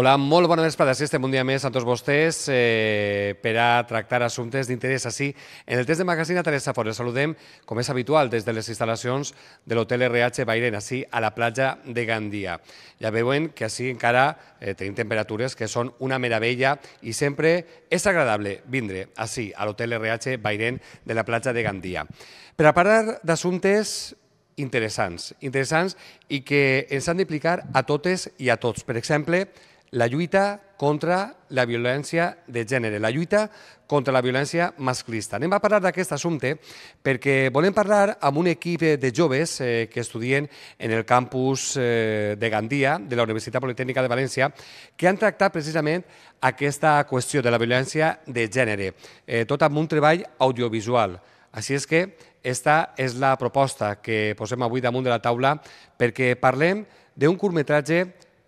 Hola, molt bona vesprada. Si estem un dia més amb tots vostès eh, per a tractar assumptes d'interès així. En el test de magazine Teresa Fort, saludem, com és habitual, des de les instal·lacions de l'hotel RH Bairen, així a la platja de Gandia. Ja veuen que així encara eh, tenim temperatures que són una meravella i sempre és agradable vindre així a l'hotel RH Bairen de la platja de Gandia. Per a parlar d'assumptes interessants, interessants i que ens han d'implicar a totes i a tots. Per exemple, la lluita contra la violència de gènere, la lluita contra la violència masclista. Anem a parlar d'aquest assumpte perquè volem parlar amb un equip de joves eh, que estudien en el campus eh, de Gandia, de la Universitat Politècnica de València, que han tractat precisament aquesta qüestió de la violència de gènere, eh, tot amb un treball audiovisual. Així és que esta és la proposta que posem avui damunt de la taula perquè parlem d'un curtmetratge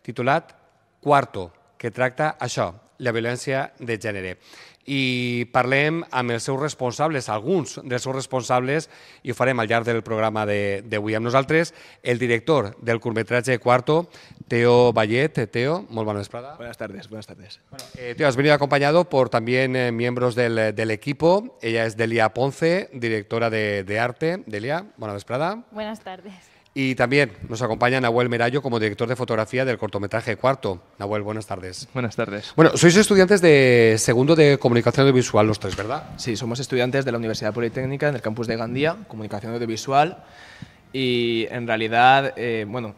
titulat quarto, que tracta això, la violència de gènere. I parlem amb els seus responsables, alguns dels seus responsables, i ho farem al llarg del programa d'avui de, amb nosaltres, el director del curtmetratge quarto, Teo Vallet. Teo, molt bona vesprada. Buenas tardes, buenas tardes. Bueno, eh, Teo, has venido acompañado por también eh, miembros del, del, equipo. Ella es Delia Ponce, directora de, de arte. Delia, bona vesprada. Buenas tardes. Y también nos acompaña Nahuel Merallo como director de fotografía del cortometraje Cuarto. Nahuel, buenas tardes. Buenas tardes. Bueno, sois estudiantes de segundo de Comunicación Audiovisual los tres, ¿verdad? Sí, somos estudiantes de la Universidad Politécnica en el campus de Gandía, Comunicación Audiovisual. Y en realidad, eh, bueno,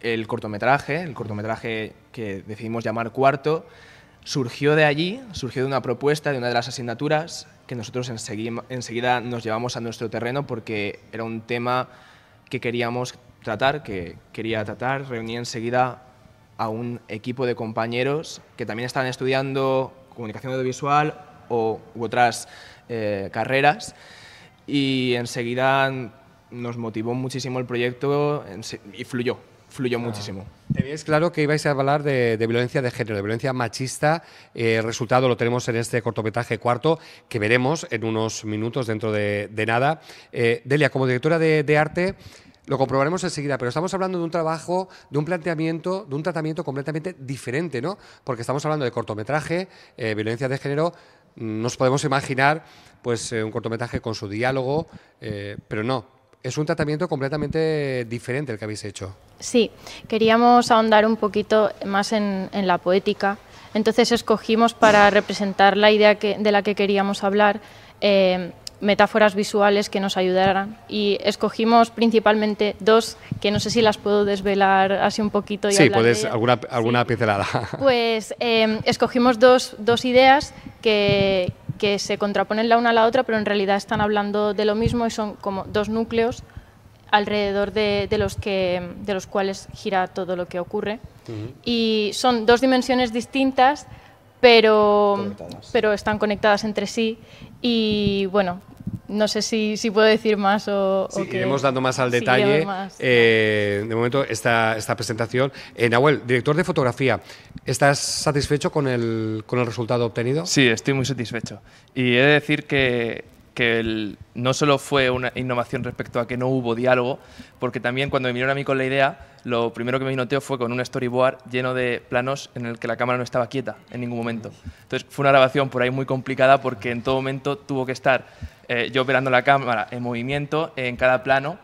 el cortometraje, el cortometraje que decidimos llamar Cuarto, surgió de allí, surgió de una propuesta de una de las asignaturas que nosotros enseguida nos llevamos a nuestro terreno porque era un tema que queríamos tratar, que quería tratar. Reuní enseguida a un equipo de compañeros que también estaban estudiando comunicación audiovisual o, u otras eh, carreras y enseguida nos motivó muchísimo el proyecto y fluyó, fluyó ah. muchísimo. Es claro que ibais a hablar de, violencia de género, de violencia machista. Eh, el resultado lo tenemos en este cortometraje cuarto que veremos en unos minutos dentro de, nada. Eh, Delia, como directora de, de arte, lo comprobaremos enseguida, pero estamos hablando de un trabajo, de un planteamiento, de un tratamiento completamente diferente, ¿no? Porque estamos hablando de cortometraje, eh, violencia de género, mm, nos podemos imaginar pues eh, un cortometraje con su diálogo, eh, pero no, es un tratamiento completamente diferente el que habéis hecho. Sí, queríamos ahondar un poquito más en, la poética, entonces escogimos para representar la idea de la que queríamos hablar metáforas visuales que nos ayudaran y escogimos principalmente dos que no sé si las puedo desvelar así un poquito. Y sí, puedes, alguna, alguna pincelada. Pues em, escogimos dos, ideas que, se contraponen la una a la otra, pero en realidad están hablando de lo mismo y son como dos núcleos alrededor de, los, que, de los cuales gira todo lo que ocurre. Y son dos dimensiones distintas, pero, pero están conectadas entre sí. Y bueno, no sé si, si, puedo decir más o, sí, iremos dando más al detalle. Eh, de momento, esta, esta presentación. Eh, Nahuel, director de fotografía, ¿estás satisfecho con el, con el resultado obtenido? Sí, estoy muy satisfecho. Y he de decir que, que el, no solo fue una innovación respecto a que no hubo diálogo, porque también cuando me vinieron a mí con la idea, lo primero que me noté fue con un storyboard lleno de planos en el que la cámara no estaba quieta en ningún momento. Entonces fue una grabación por ahí muy complicada porque en todo momento tuvo que estar eh, yo operando la cámara en movimiento en cada plano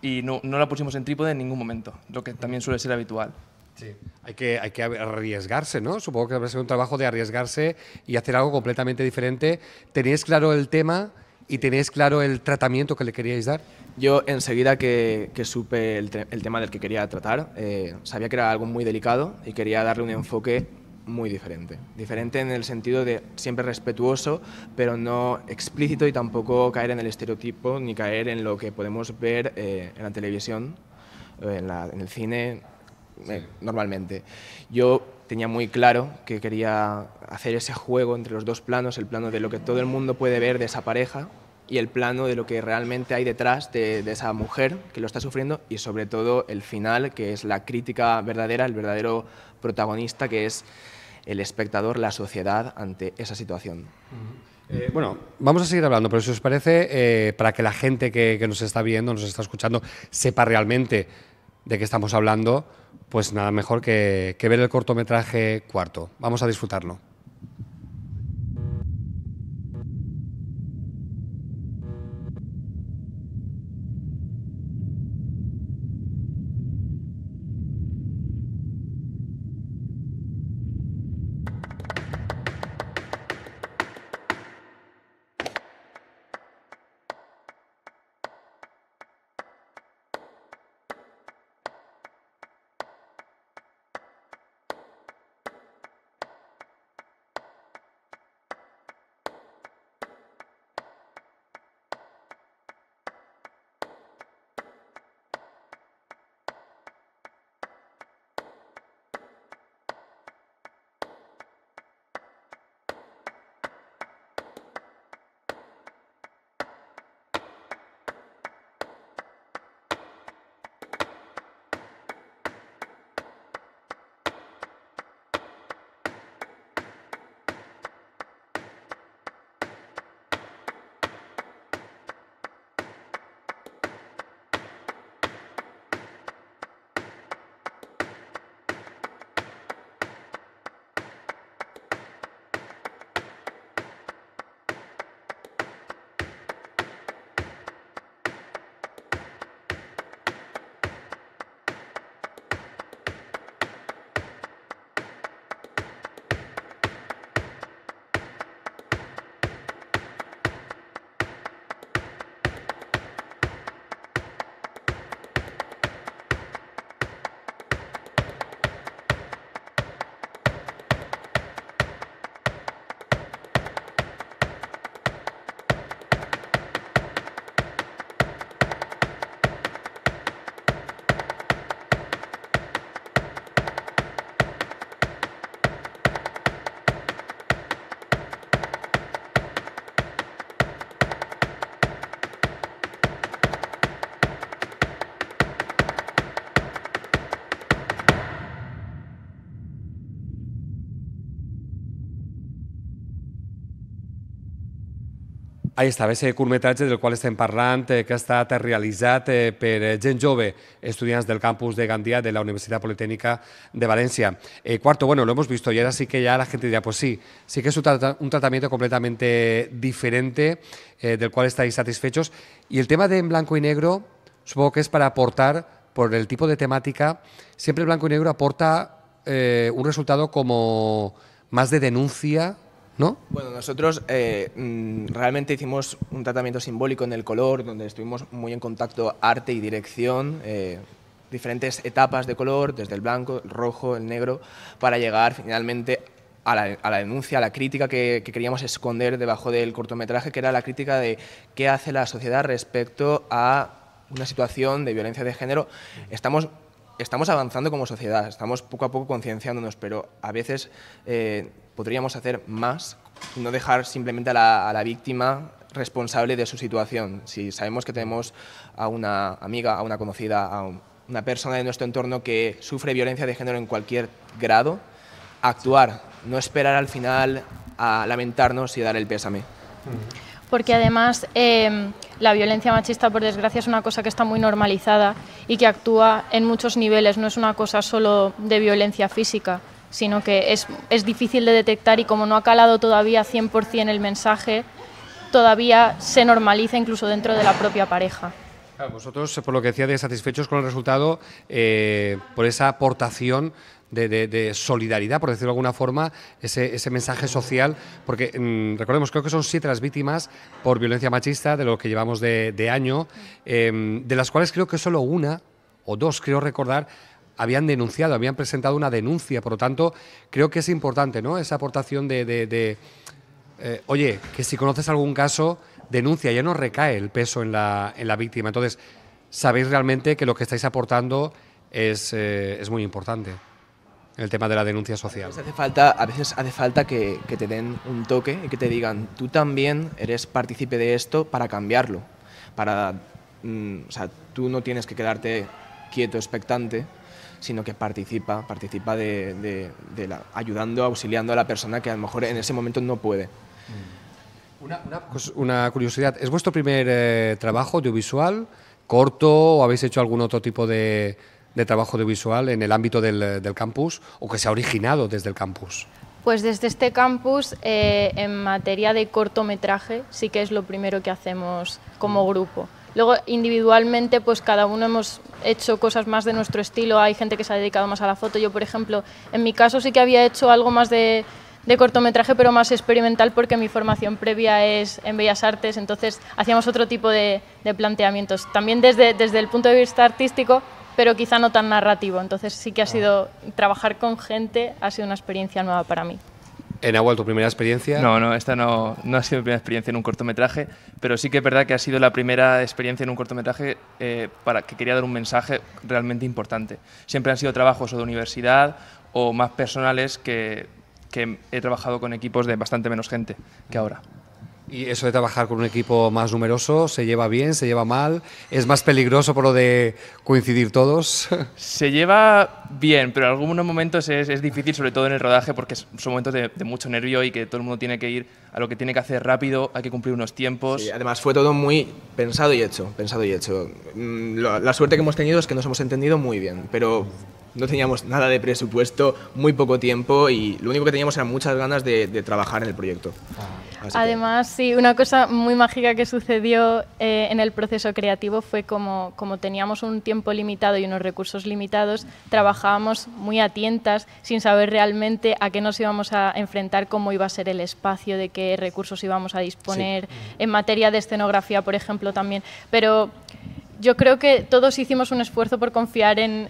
y no, no, la pusimos en trípode en ningún momento, lo que también suele ser habitual. Sí, hay que, hay que arriesgarse, ¿no? Supongo que habrá sido un trabajo de arriesgarse y hacer algo completamente diferente. ¿Tenéis claro el tema y tenéis claro el tratamiento que le queríais dar? Yo enseguida que, que supe el, el, tema del que quería tratar, eh, sabía que era algo muy delicado y quería darle un enfoque muy diferente. Diferente en el sentido de siempre respetuoso, pero no explícito y tampoco caer en el estereotipo ni caer en lo que podemos ver eh, en la televisión, eh, en, el cine, eh, normalmente. Yo tenía muy claro que quería hacer ese juego entre los dos planos, el plano de lo que todo el mundo puede ver de esa pareja y el plano de lo que realmente hay detrás de, de, esa mujer que lo está sufriendo y sobre todo el final, que es la crítica verdadera, el verdadero protagonista, que es el espectador, la sociedad ante esa situación. Eh, bueno, vamos a seguir hablando, pero si os parece, eh, para que la gente que, nos está viendo, nos está escuchando, sepa realmente de qué estamos hablando, pues nada mejor que ver el cortometraje cuarto. Vamos a disfrutarlo. Ahí estava ese curtmetratge del está en parlante, que ha estat realitzat eh, per eh, gent jove, estudiantes del campus de Gandía de la Universidad Politécnica de Valencia. Eh, cuarto, bueno, lo hemos visto y ahora sí que ya la gente dirá, pues sí, sí que es un, tratamiento completamente diferente del cual estáis satisfechos. Y el tema de en blanco y negro, supongo que es para aportar, por el tipo de temática, siempre blanco y negro aporta un resultado como más de denuncia bueno, nosotros eh, mm, realmente hicimos un tratamiento simbólico en el color, donde estuvimos muy en contacto arte y dirección, eh, diferentes etapas de color, desde el blanco, el rojo, el negro, para llegar finalmente a la, denuncia, a la crítica que, que, queríamos esconder debajo del cortometraje, que era la crítica de qué hace la sociedad respecto a una situación de violencia de género. Estamos estamos avanzando como sociedad, estamos poco a poco concienciándonos, pero a veces eh, podríamos hacer más no dejar simplemente a la, víctima responsable de su situación. Si sabemos que tenemos a una amiga, a una conocida, a una persona de nuestro entorno que sufre violencia de género en cualquier grado, actuar, no esperar al final a lamentarnos y dar el pésame porque además em, la violencia machista, por desgracia, es una cosa que está muy normalizada y que actúa en muchos niveles, no es una cosa solo de violencia física, sino que es, difícil de detectar y como no ha calado todavía 100% el mensaje, todavía se normaliza incluso dentro de la propia pareja. vosotros, eh, por lo que decía, satisfechos con el resultado, eh, por esa aportación de, solidaridad, por decirlo de alguna forma, ese, mensaje social, porque mm, recordemos, creo que son siete las víctimas por violencia machista de lo que llevamos de, año, em, de las cuales creo que solo una o dos, creo recordar, habían denunciado, habían presentado una denuncia, por lo tanto, creo que es importante, ¿no? Esa aportación de, eh, oye, que si conoces algún caso, denuncia, ya no recae el peso en la, víctima. Entonces, sabéis realmente que lo que estáis aportando es eh, muy importante el tema de la denuncia social. A veces hace falta, a veces hace falta que, te den un toque y que te digan, tú también eres partícipe de esto para cambiarlo. Para, mm, sea, tú no tienes que quedarte quieto, expectante, sino que participa, participa de, ayudando, auxiliando a la persona que a lo mejor en ese momento no puede. Mm. Pues una, curiosidad, ¿es vuestro primer eh, trabajo audiovisual corto o habéis hecho algún otro tipo de, de trabajo audiovisual en el ámbito del, campus o que se ha originado desde el campus? Pues desde este campus, eh, en materia de cortometraje, sí que es lo primero que hacemos como mm. grupo. Luego, individualmente, pues cada uno hemos hecho cosas más de nuestro estilo. Hay gente que se ha dedicado más a la foto. Yo, por ejemplo, en mi caso sí que había hecho algo más de, cortometraje, pero más experimental porque mi formación previa es en Bellas Artes. Entonces, hacíamos otro tipo de, planteamientos. También desde, desde el punto de vista artístico, pero quizá no tan narrativo. Entonces sí que ha ah. sido, trabajar con gente ha sido una experiencia nueva para mí. ¿En agua ¿tu primera experiencia? No, no, esta no, no ha sido mi primera experiencia en un cortometraje, pero sí que es verdad que ha sido la primera experiencia en un cortometraje eh, para que quería dar un mensaje realmente importante. Siempre han sido trabajos o de universidad o más personales que, que he trabajado con equipos de bastante menos gente que ahora. Y eso de trabajar con un equipo más numeroso, ¿se lleva bien, se lleva mal? ¿Es más peligroso por lo de coincidir todos? Se lleva bien, pero en algunos momentos es, es difícil, sobre todo en el rodaje, porque son momentos de, de, mucho nervio y que todo el mundo tiene que ir a lo que tiene que hacer rápido, hay que cumplir unos tiempos. Sí, además fue todo muy pensado y hecho, pensado y hecho. Mm, la suerte que hemos tenido es que nos hemos entendido muy bien, pero no teníamos nada de presupuesto, muy poco tiempo y lo único que teníamos eran muchas ganas de, trabajar en el proyecto. Ah. Además, sí, una cosa muy mágica que sucedió eh, en el proceso creativo fue como, como teníamos un tiempo limitado y unos recursos limitados, trabajábamos muy a sin saber realmente a qué nos íbamos a enfrentar, cómo iba a ser el espacio, de qué recursos íbamos a disponer, en materia de escenografía, por ejemplo, también. Pero yo creo que todos hicimos un esfuerzo por confiar en,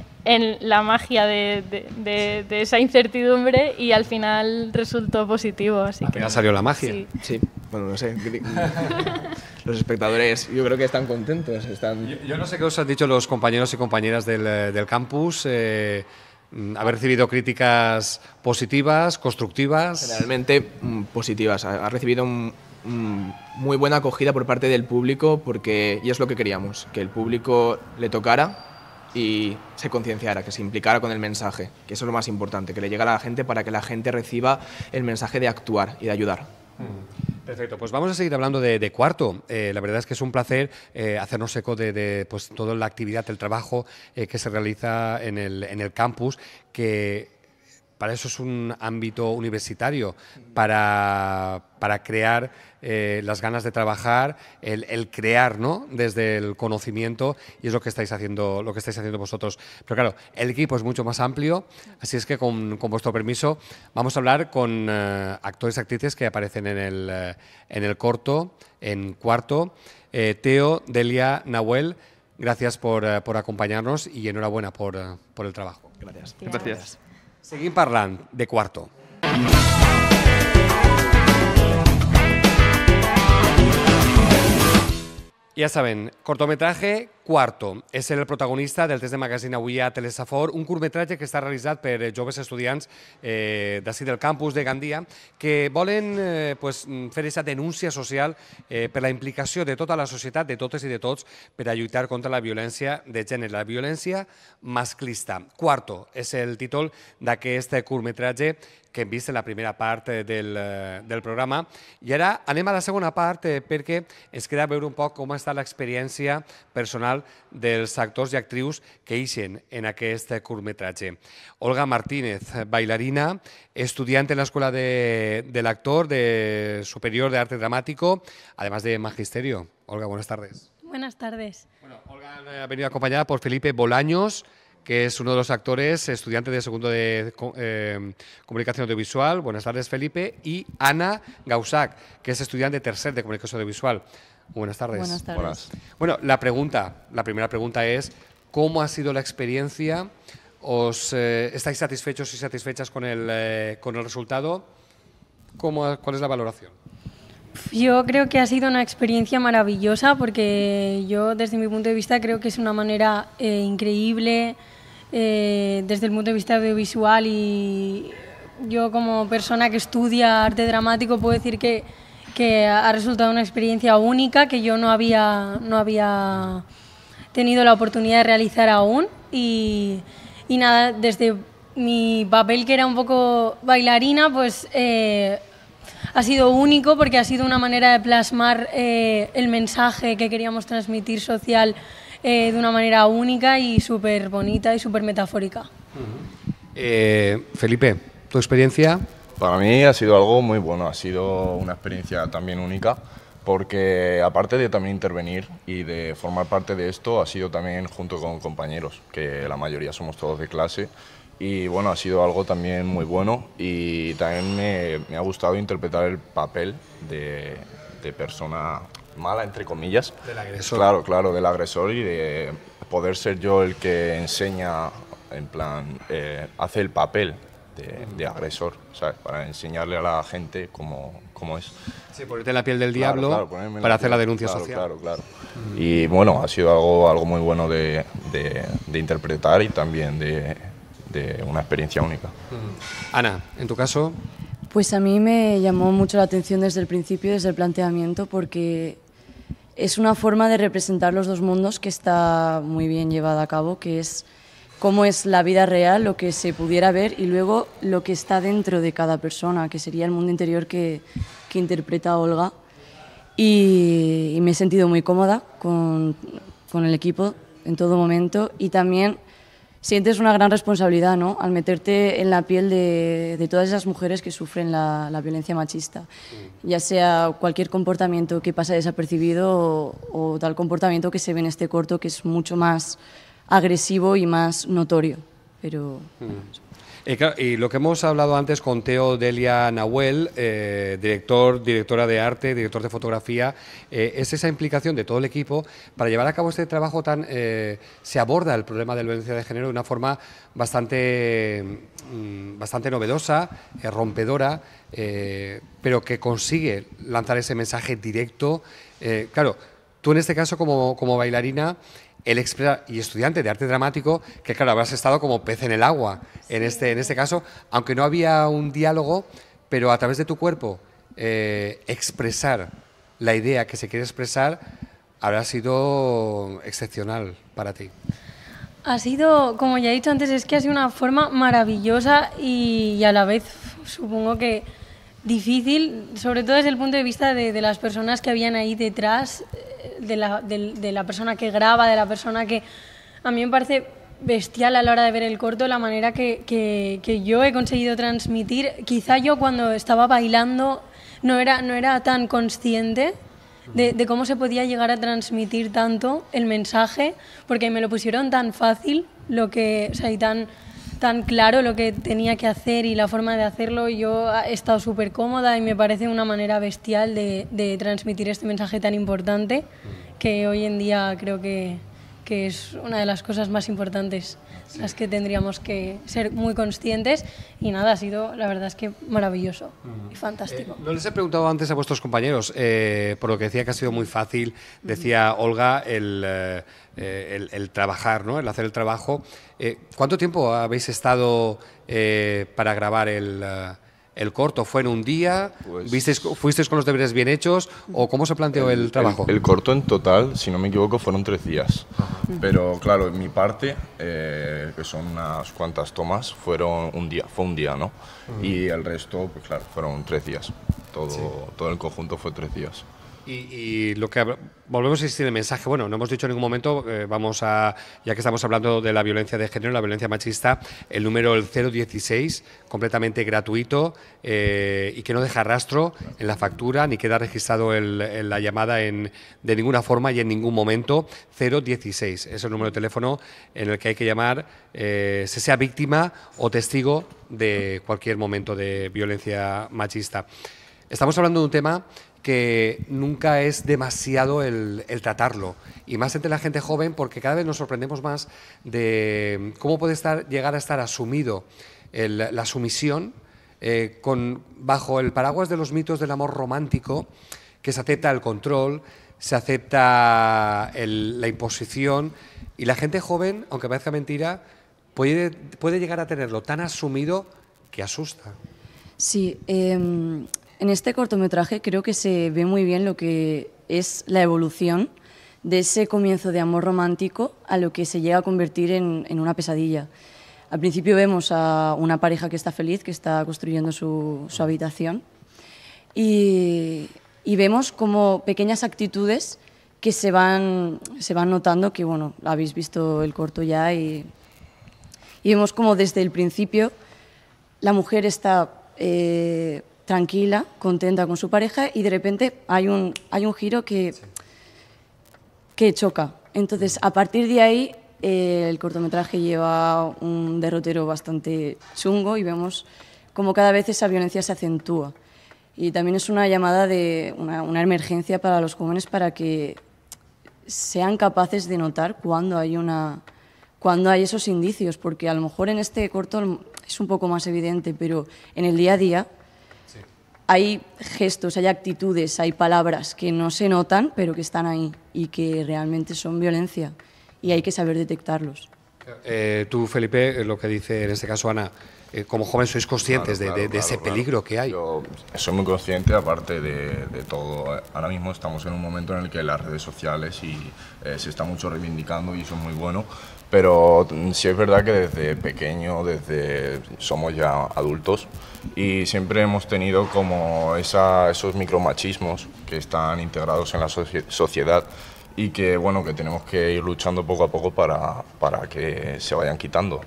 la magia de, esa incertidumbre y al final resultó positivo. Así salió la magia. Sí. Bueno, no sé. Los espectadores yo creo que están contentos. Yo, no sé qué os han dicho los compañeros y compañeras del, eh, campus. Eh, mm, haber recibido críticas positivas, constructivas. Generalmente mm, positivas. ha recibido un, Mm, muy buena acogida por parte del público porque, y es lo que queríamos, que el público le tocara y se concienciara, que se implicara con el mensaje, que eso es lo más importante, que le llegara a la gente para que la gente reciba el mensaje de actuar y de ayudar. Mm. Perfecto, pues vamos a seguir hablando de, cuarto. Eh, la verdad es que es un placer eh, hacernos eco de, pues, toda la actividad, el trabajo eh, que se realiza en el, en el campus, que para eso es un ámbito universitario, para, crear eh, las ganas de trabajar, el, crear, ¿no? Desde el conocimiento, y es lo que estáis haciendo, lo que estáis haciendo vosotros. Pero claro, el equipo es mucho más amplio, así es que con, vuestro permiso vamos a hablar con eh, actores y actrices que aparecen en el, eh, en el corto, en cuarto. Teo, Delia, Nahuel, gracias por, acompañarnos y enhorabuena por, el trabajo. gracias. Seguir parlant de cuarto. Ya saben, cortometraje Cuarto és el protagonista del test de magazine avui a Telesafor, un curtmetratge que està realitzat per eh, joves estudiants eh, d'ací del campus de Gandia que volen eh, pues, mm, fer aquesta denúncia social eh, per la implicació de tota la societat, de totes i de tots, per a lluitar contra la violència de gènere, la violència masclista. Cuarto és el títol d'aquest curtmetratge que hem vist en la primera part eh, del, eh, del programa. I ara anem a la segona part eh, perquè ens queda veure un poc com està l'experiència personal de dels actors i actrius que hicieron en aquest Olga Martínez, bailarina, estudiante en la Escuela del Actor de Superior de Arte Dramático, además de Magisterio. Olga, buenas tardes. Buenas tardes. Bueno, Olga ha venido acompañada por Felipe Bolaños, que es uno de los actores, estudiante de segundo de eh, Comunicación Audiovisual. Buenas tardes, Felipe. Y Ana Gausac, que es estudiante tercer de Comunicación Audiovisual. Buenas tardes. Buenas tardes. Bueno, la pregunta, la primera pregunta es, ¿cómo ha sido la experiencia? ¿Os eh, estáis satisfechos y satisfechas con el, eh, con el resultado? ¿Cómo, ¿Cuál es la valoración? Yo creo que ha sido una experiencia maravillosa porque yo desde mi punto de vista creo que es una manera eh, increíble desde el punto de vista audiovisual y yo como persona que estudia arte dramático puedo decir que que ha resultado una experiencia única que yo no había, no había tenido la oportunidad de realizar aún. Y, y nada, desde mi papel que era un poco bailarina, pues eh, ha sido único porque ha sido una manera de plasmar eh, el mensaje que queríamos transmitir social eh, de una manera única y súper bonita y súper metafórica. Felipe, ¿tu experiencia? Para mí ha sido algo muy bueno, ha sido una experiencia también única porque aparte de también intervenir y de formar parte de esto, ha sido también junto con compañeros, que la mayoría somos todos de clase, y bueno, ha sido algo también muy bueno y también me, ha gustado interpretar el papel de, persona mala, entre comillas. Del agresor. Claro, claro, del agresor y de poder ser yo el que enseña, en plan, eh, hace el papel de, agresor, Para enseñarle a la gente cómo, cómo es. Sí, ponerte la piel del diablo para hacer la denuncia social. Claro, claro. Y bueno, ha sido algo, algo muy bueno de, de, interpretar y también de, una experiencia única. Mm. Ana, en tu caso. Pues a mí me llamó mucho la atención desde el principio, desde el planteamiento, porque es una forma de representar los dos mundos que está muy bien llevada a cabo, que es cómo es la vida real, lo que se pudiera ver y luego lo que está dentro de cada persona, que sería el mundo interior que, interpreta Olga. Y, me he sentido muy cómoda con, con el equipo en todo momento y también sientes una gran responsabilidad, ¿no? Al meterte en la piel de, de todas esas mujeres que sufren la, violencia machista, mm. ya sea cualquier comportamiento que pasa desapercibido o, tal comportamiento que se ve en este corto que es mucho más agresivo y más notorio. Pero. Mm. Y lo que hemos hablado antes con Teo Delia Nahuel, eh, director, directora de arte, director de fotografía, eh, es esa implicación de todo el equipo para llevar a cabo este trabajo tan... Eh, se aborda el problema de la violencia de género de una forma bastante, mm, bastante novedosa, rompedora, pero que consigue lanzar ese mensaje directo. claro, tú en este caso como, como bailarina el y estudiante de arte dramático, que claro, habrás estado como pez en el agua en, este, en este caso, aunque no había un diálogo, pero a través de tu cuerpo eh, expresar la idea que se quiere expresar habrá sido excepcional para ti. Ha sido, como ya he dicho antes, es que ha sido una forma maravillosa y, a la vez supongo que difícil, sobre todo desde el punto de vista de las personas que habían ahí detrás, de la, persona que graba, de la persona que... A mí me parece bestial a la hora de ver el corto, la manera que, yo he conseguido transmitir. Quizá yo cuando estaba bailando no era, no era tan consciente de, cómo se podía llegar a transmitir tanto el mensaje, porque me lo pusieron tan fácil, lo que, o tan tan claro lo que tenía que hacer y la forma de hacerlo. Yo he estado súper cómoda y me parece una manera bestial de, de transmitir este mensaje tan importante que hoy en día creo que, que es una de las cosas más importantes, las que tendríamos que ser muy conscientes. Y nada, ha sido, la verdad es que maravilloso y fantástico. Eh, no les he preguntado antes a vuestros compañeros, eh, por lo que decía que ha sido muy fácil, decía Olga, el, eh, el, el, trabajar, ¿no? el hacer el trabajo. ¿Cuánto tiempo habéis estado para grabar el el corto fue en un día, pues fuisteis con los deberes bien hechos o cómo se planteó el, trabajo? El, corto en total, si no me equivoco, fueron tres días. Pero claro, en mi parte, eh, que son unas cuantas tomas, fueron un día, fue un día, ¿no? Y el resto, pues claro, fueron tres días. Todo, todo el conjunto fue tres días. Y, lo que volvemos a insistir el mensaje, bueno, no hemos dicho en ningún momento, eh, vamos a, ya que estamos hablando de la violencia de género, la violencia machista, el número el 016, completamente gratuito eh, y que no deja rastro en la factura ni queda registrado en la llamada en, de ninguna forma y en ningún momento. 016 es el número de teléfono en el que hay que llamar, eh, se sea víctima o testigo de cualquier momento de violencia machista. Estamos hablando de un tema que nunca es demasiado el, tratarlo. Y más entre la gente joven, porque cada vez nos sorprendemos más de cómo puede estar, llegar a estar asumido la sumisión eh, bajo el paraguas de los mitos del amor romántico, que se acepta el control, se acepta la imposición. Y la gente joven, aunque parezca mentira, puede, llegar a tenerlo tan asumido que asusta. Sí. Em, en este cortometraje creo que se ve muy bien lo que es la evolución de ese comienzo de amor romántico a lo que se llega a convertir en, una pesadilla. Al principio vemos a una pareja que está feliz, que está construyendo su, habitación, y, vemos como pequeñas actitudes que se van, se van notando, que bueno, habéis visto el corto ya, y, vemos como desde el principio la mujer está... Eh, tranquila, contenta con su pareja y de repente hay un, hay un giro que, que choca. Entonces, a partir de ahí, eh, el cortometraje lleva un derrotero bastante chungo y vemos como cada vez esa violencia se acentúa. Y también es una llamada de una, una emergencia para los jóvenes para que sean capaces de notar cuando hay, una, cuando hay esos indicios, porque a lo mejor en este corto es un poco más evidente, pero en el día a día hay gestos, hay actitudes, hay palabras que no se notan, pero que están ahí y que realmente son violencia y hay que saber detectarlos. Eh, tú, Felipe, eh, lo que dice en este caso Ana, eh, como joven sois conscientes de, ese peligro que hay. Yo soy muy consciente, aparte de, todo. Ahora mismo estamos en un momento en el que las redes sociales y, se está mucho reivindicando y eso es muy bueno, pero sí es verdad que desde pequeño, desde somos ya adultos y siempre hemos tenido como esa, esos micromachismos que están integrados en la sociedad y que bueno que tenemos que ir luchando poco a poco para, para que se vayan quitando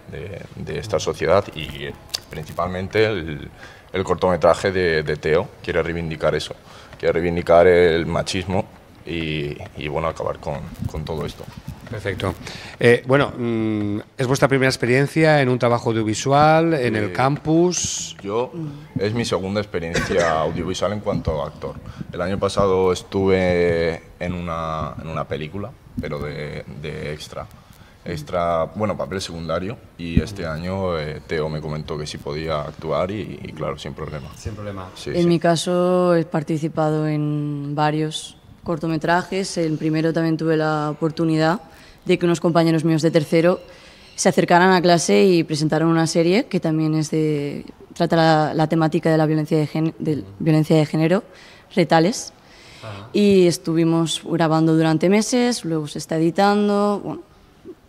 de, esta sociedad y principalmente el, cortometraje de, Teo quiere reivindicar eso, quiere reivindicar el machismo y, y bueno acabar con, con todo esto. Perfecto. Eh, bueno, mm, ¿es vuestra primera experiencia en un trabajo audiovisual, en el eh, campus? Yo, es mi segunda experiencia audiovisual en cuanto a actor. El año pasado estuve en una, película, pero de, extra. Extra, bueno, papel secundario. Y este año eh, Teo me comentó que sí podía actuar y, claro, sin problema. Sin problema. en mi caso he participado en varios cortometrajes. En primero también tuve la oportunidad de que unos compañeros míos de tercero se acercaran a clase y presentaron una serie que también es de, trata la, temática de la violencia de, de, violencia de género, retales. Y estuvimos grabando durante meses, luego se está editando.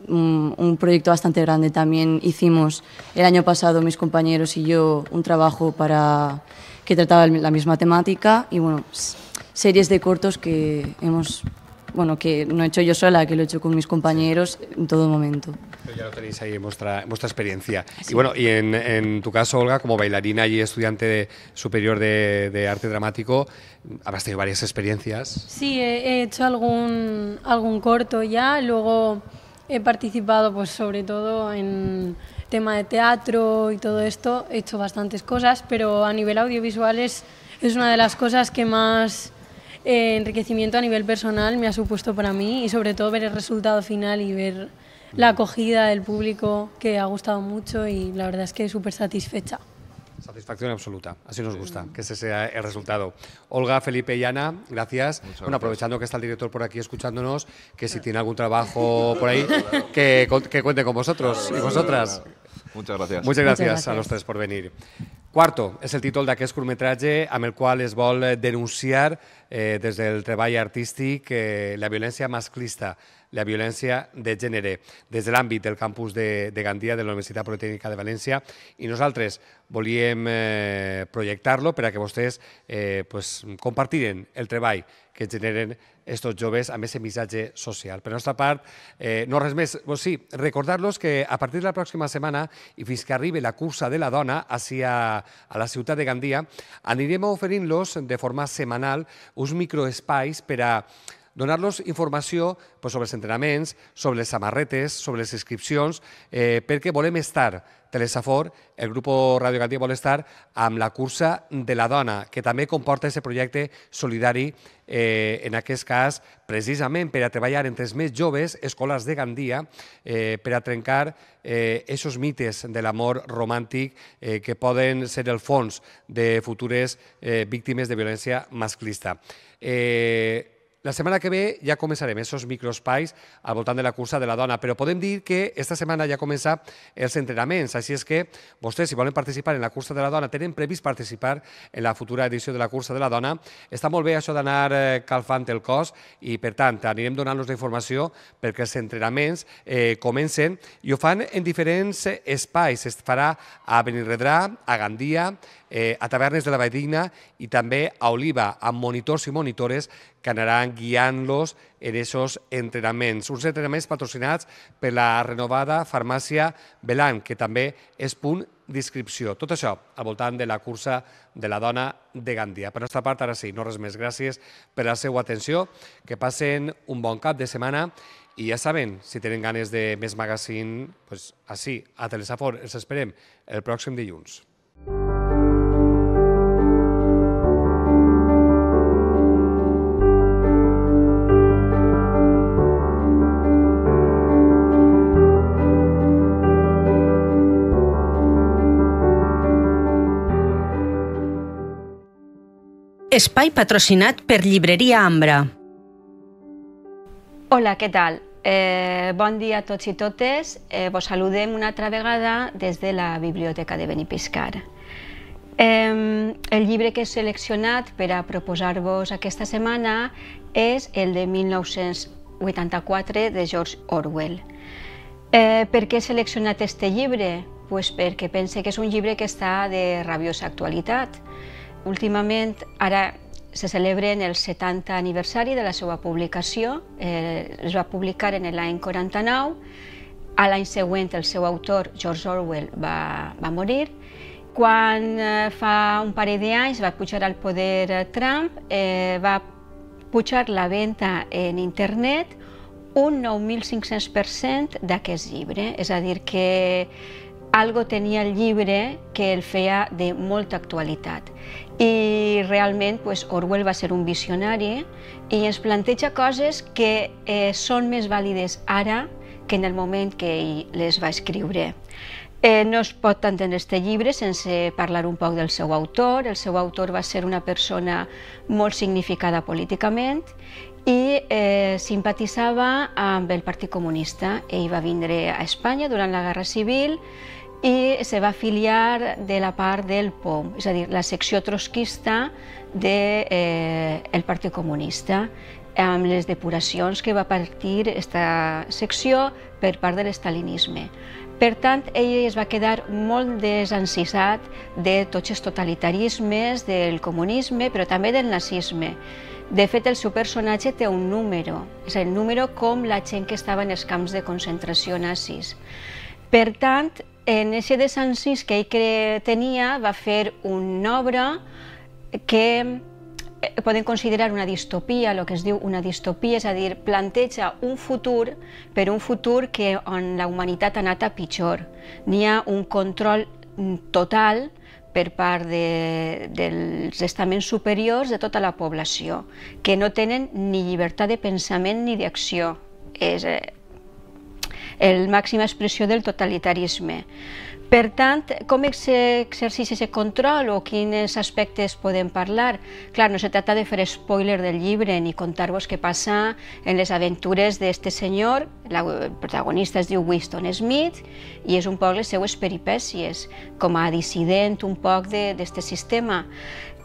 un, un proyecto bastante grande también hicimos el año pasado mis compañeros y yo un trabajo para que trataba la misma temática y bueno, series de cortos que hemos bueno, que no he hecho yo sola, que lo he hecho con mis compañeros en todo momento. ya lo tenéis ahí en vuestra, experiencia. Y bueno, y en, en, tu caso, Olga, como bailarina y estudiante de, superior de, de, arte dramático, habrás tenido varias experiencias. Sí, he, hecho algún, algún corto ya, luego he participado pues sobre todo en tema de teatro y todo esto, he hecho bastantes cosas, pero a nivel audiovisual es, es una de las cosas que más enriquecimiento a nivel personal me ha supuesto para mí y sobre todo ver el resultado final y ver la acogida del público que ha gustado mucho y la verdad es que súper satisfecha. Satisfacción absoluta, así nos gusta, que ese sea el resultado. Olga, Felipe y Ana, gracias. Bueno, aprovechando que está el director por aquí escuchándonos, que si tiene algún trabajo por ahí, que, cuente con vosotros y vosotras. Muchas gracias, Muchas gracias, a los tres por venir. Quarto és el títol d'aquest curtmetratge amb el qual es vol denunciar eh, des del treball artístic eh, la violència masclista, la violència de gènere, des de l'àmbit del campus de, de Gandia de la Universitat Politècnica de València i nosaltres volíem eh, projectar-lo per a que vostès eh, pues, compartiren el treball que generen estos joves amb aquest missatge social. Per nostra part, eh, no res més. Pues sí, recordar-los que a partir de la pròxima setmana i fins que arribi la cursa de la dona hacia a la ciutat de Gandia, anirem oferint-los de forma setmanal uns microespais per a donar-los informació pues, sobre els entrenaments, sobre les samarretes, sobre les inscripcions, eh, perquè volem estar Telesafor, el grup Radio Gandia vol estar amb la cursa de la dona, que també comporta aquest projecte solidari, eh, en aquest cas, precisament per a treballar entre els més joves escolars de Gandia, eh, per a trencar eh, aquests mites de l'amor romàntic eh, que poden ser el fons de futures eh, víctimes de violència masclista. Eh, la setmana que ve ja començarem aquests microespais al voltant de la cursa de la dona, però podem dir que esta setmana ja comença els entrenaments, així és que vostès, si volen participar en la cursa de la dona, tenen previst participar en la futura edició de la cursa de la dona, està molt bé això d'anar eh, calfant el cos i, per tant, anirem donant-los la informació perquè els entrenaments eh, comencen i ho fan en diferents espais. Es farà a Benirredrà, a Gandia, eh, a Tavernes de la Valldigna i també a Oliva, amb monitors i monitores que anaran guiant-los en aquests entrenaments. Uns entrenaments patrocinats per la renovada farmàcia Belan, que també és punt d'inscripció. Tot això al voltant de la cursa de la dona de Gandia. Per nostra part, ara sí, no res més. Gràcies per la seva atenció, que passen un bon cap de setmana i ja saben, si tenen ganes de més magazine, pues, així, a Telesafor, els esperem el pròxim dilluns. Espai patrocinat per Llibreria Ambra. Hola, què tal? Eh, bon dia a tots i totes. Eh, vos saludem una altra vegada des de la Biblioteca de Benipiscar. Eh, el llibre que he seleccionat per a proposar-vos aquesta setmana és el de 1984 de George Orwell. Eh, per què he seleccionat este llibre? Pues perquè pense que és un llibre que està de rabiosa actualitat. Últimament, ara se celebren el 70 aniversari de la seva publicació. Eh, es va publicar en l'any 49. A l'any següent, el seu autor, George Orwell, va, va morir. Quan eh, fa un parell d'anys va pujar al poder eh, Trump, eh, va pujar la venda en internet un 9.500% d'aquest llibre. És a dir, que algo tenia el llibre que el feia de molta actualitat. I realment pues, Orwell va ser un visionari i ens planteja coses que eh, són més vàlides ara que en el moment que ell les va escriure. Eh, no es pot entendre este llibre sense parlar un poc del seu autor. El seu autor va ser una persona molt significada políticament i eh, simpatitzava amb el Partit Comunista. Ell va vindre a Espanya durant la Guerra Civil i se va afiliar de la part del POM, és a dir, la secció trotskista del de, eh, Partit Comunista, amb les depuracions que va partir aquesta secció per part de l'estalinisme. Per tant, ell es va quedar molt desencisat de tots els totalitarismes, del comunisme, però també del nazisme. De fet, el seu personatge té un número, és el número com la gent que estava en els camps de concentració nazis. Per tant, en ese desencís que ell tenia va fer una obra que eh, podem considerar una distopia, el que es diu una distopia, és a dir, planteja un futur, però un futur que on la humanitat ha anat a pitjor. N'hi ha un control total per part de, dels estaments superiors de tota la població, que no tenen ni llibertat de pensament ni d'acció. És, eh, el màxima expressió del totalitarisme. Per tant, com exerceix aquest control o quins aspectes podem parlar? Clar, no se tracta de fer spoiler del llibre ni contar-vos què passa en les aventures d'este senyor. el protagonista es diu Winston Smith i és un poc les seues peripècies com a dissident un poc d'aquest sistema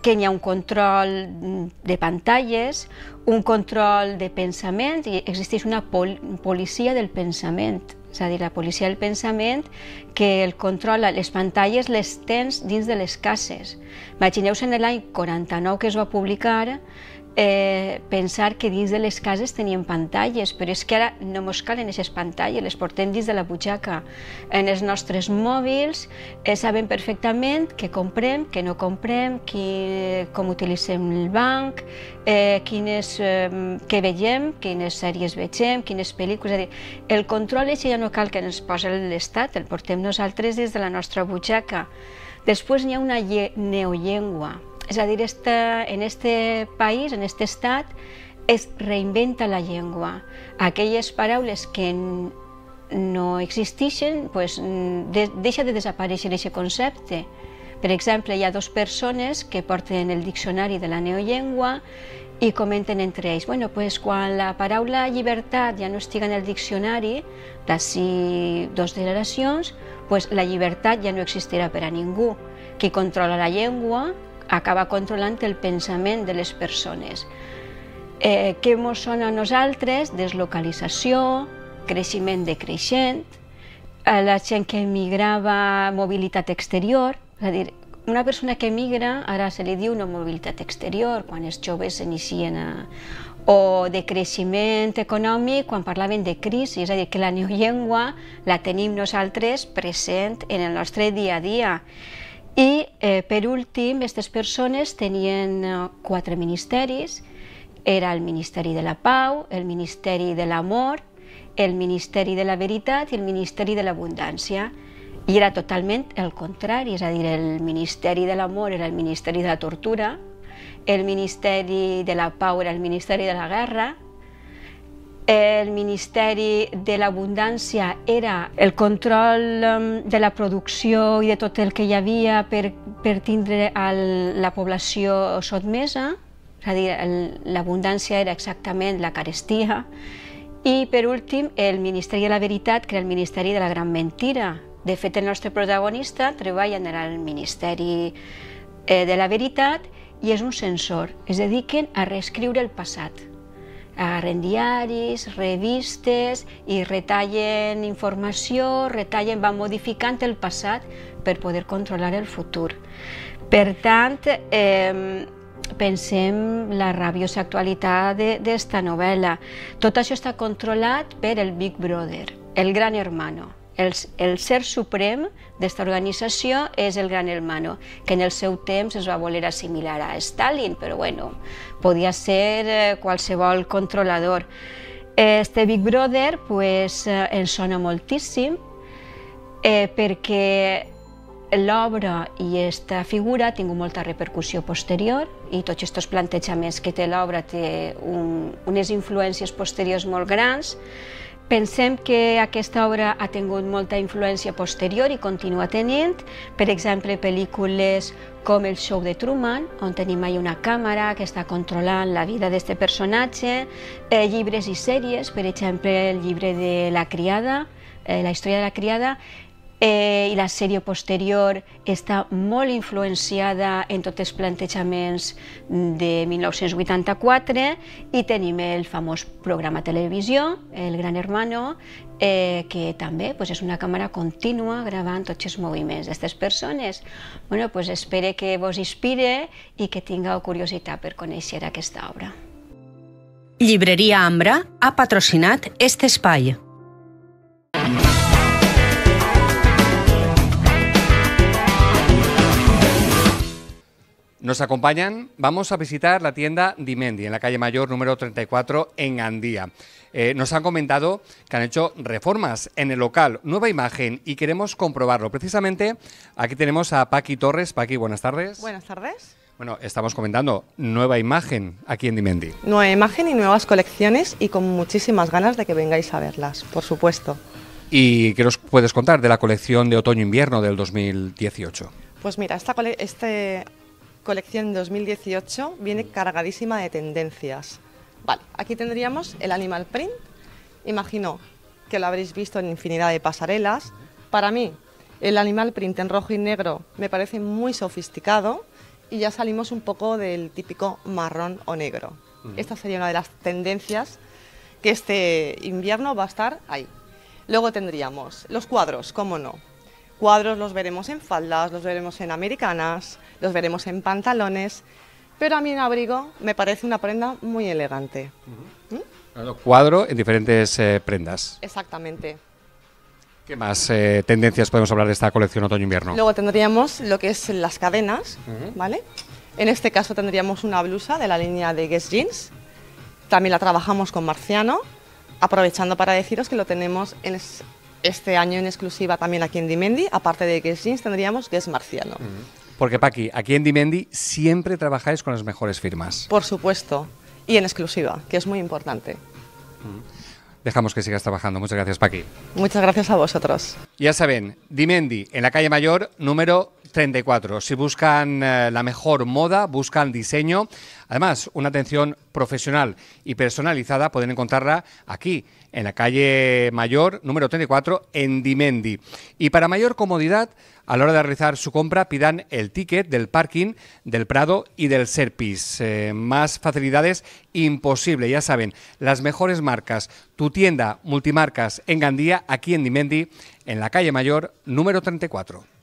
que hi ha un control de pantalles, un control de pensament, i existeix una pol policia del pensament, és a dir, la policia del pensament que el controla, les pantalles les tens dins de les cases. imagineu vos en l'any 49 que es va publicar eh, pensar que dins de les cases tenien pantalles, però és que ara no mos calen aquestes pantalles, les portem dins de la butxaca. En els nostres mòbils eh, sabem perfectament què comprem, què no comprem, qui, com utilitzem el banc, eh, quines, eh, què veiem, quines sèries vegem, quines pel·lícules... És a dir, el control això ja no cal que ens posa l'Estat, el portem nosaltres des de la nostra butxaca. Després n'hi ha una neollengua, es a dir, esta, en este país, en este estat, es reinventa la llengua. Aquelles paraules que no existeixen, pues, de, deixa de desaparèixer aquest concepte. Per exemple, hi ha dues persones que porten el diccionari de la neollengua i comenten entre ells, bueno, pues quan la paraula llibertat ja no estiga en el diccionari, d'ací dos generacions, pues la llibertat ja no existirà per a ningú. Qui controla la llengua acaba controlant el pensament de les persones. Eh, què ens sona a nosaltres? Deslocalització, creixement decreixent, eh, la gent que emigrava, mobilitat exterior, és a dir, una persona que emigra, ara se li diu una mobilitat exterior, quan els joves s'inicien a... o de creixement econòmic, quan parlaven de crisi, és a dir, que la neollengua la tenim nosaltres present en el nostre dia a dia. I, eh, per últim, aquestes persones tenien eh, quatre ministeris, era el Ministeri de la Pau, el Ministeri de l'Amor, el Ministeri de la Veritat i el Ministeri de l'Abundància. I era totalment el contrari, és a dir, el Ministeri de l'Amor era el Ministeri de la Tortura, el Ministeri de la Pau era el Ministeri de la Guerra el Ministeri de l'Abundància era el control um, de la producció i de tot el que hi havia per, per tindre el, la població sotmesa, és a dir, l'abundància era exactament la carestia, i per últim el Ministeri de la Veritat, que era el Ministeri de la Gran Mentira. De fet, el nostre protagonista treballa en el Ministeri eh, de la Veritat i és un censor, es dediquen a reescriure el passat agarren diaris, revistes i retallen informació, retallen, van modificant el passat per poder controlar el futur. Per tant, eh, pensem la rabiosa actualitat d'esta novel·la. Tot això està controlat per el Big Brother, el gran hermano el, el ser suprem d'esta organització és el gran hermano, que en el seu temps es va voler assimilar a Stalin, però bueno, podia ser eh, qualsevol controlador. Este Big Brother pues, eh, ens sona moltíssim eh, perquè l'obra i aquesta figura ha tingut molta repercussió posterior i tots aquests plantejaments que té l'obra té un, unes influències posteriors molt grans Pensem que aquesta obra ha tingut molta influència posterior i continua tenint, per exemple, pel·lícules com El show de Truman, on tenim mai una càmera que està controlant la vida d'aquest personatge, eh, llibres i sèries, per exemple, el llibre de La criada, eh, la història de la criada, eh, i la sèrie posterior està molt influenciada en tots els plantejaments de 1984 i tenim el famós programa televisió, El Gran Hermano, eh, que també pues, és una càmera contínua gravant tots els moviments d'aquestes persones. Bueno, pues, espero que vos inspire i que tingueu curiositat per conèixer aquesta obra. Llibreria Ambra ha patrocinat este espai. Nos acompañan, vamos a visitar la tienda Dimendi en la calle Mayor número 34 en Andía. Eh, nos han comentado que han hecho reformas en el local, nueva imagen y queremos comprobarlo. Precisamente aquí tenemos a Paqui Torres. Paqui, buenas tardes. Buenas tardes. Bueno, estamos comentando nueva imagen aquí en Dimendi. Nueva imagen y nuevas colecciones y con muchísimas ganas de que vengáis a verlas, por supuesto. ¿Y qué nos puedes contar de la colección de otoño-invierno del 2018? Pues mira, esta, este colección 2018 viene mm. cargadísima de tendencias. Vale, aquí tendríamos el animal print. Imagino que lo habréis visto en infinidad de pasarelas. Para mí, el animal print en rojo y negro me parece muy sofisticado y ya salimos un poco del típico marrón o negro. Esta sería una de las tendencias que este invierno va a estar ahí. Luego tendríamos los cuadros, cómo no cuadros los veremos en faldas, los veremos en americanas, los veremos en pantalones, pero a mí en abrigo me parece una prenda muy elegante. ¿Mm? Cuadro en diferentes eh, prendas. Exactamente. ¿Qué más eh, tendencias podemos hablar de esta colección otoño-invierno? Luego tendríamos lo que es las cadenas, ¿vale? En este caso tendríamos una blusa de la línea de Guess Jeans. También la trabajamos con Marciano, aprovechando para deciros que lo tenemos en, este año en exclusiva también aquí en Dimendi, aparte de que es tendríamos que es Marciano. Porque Paqui, aquí en Dimendi siempre trabajáis con las mejores firmas. Por supuesto, y en exclusiva, que es muy importante. Dejamos que sigas trabajando. Muchas gracias, Paqui. Muchas gracias a vosotros. Ya saben, Dimendi, en la calle Mayor, número 34. Si buscan eh, la mejor moda, buscan diseño. Además, una atención profesional y personalizada pueden encontrarla aquí, en la calle Mayor, número 34, en Dimendi. Y para mayor comodidad, a la hora de realizar su compra, pidan el ticket del parking, del Prado y del Serpis. Eh, más facilidades imposible, ya saben. Las mejores marcas. Tu tienda multimarcas en Gandía, aquí en Dimendi, en la calle Mayor, número 34.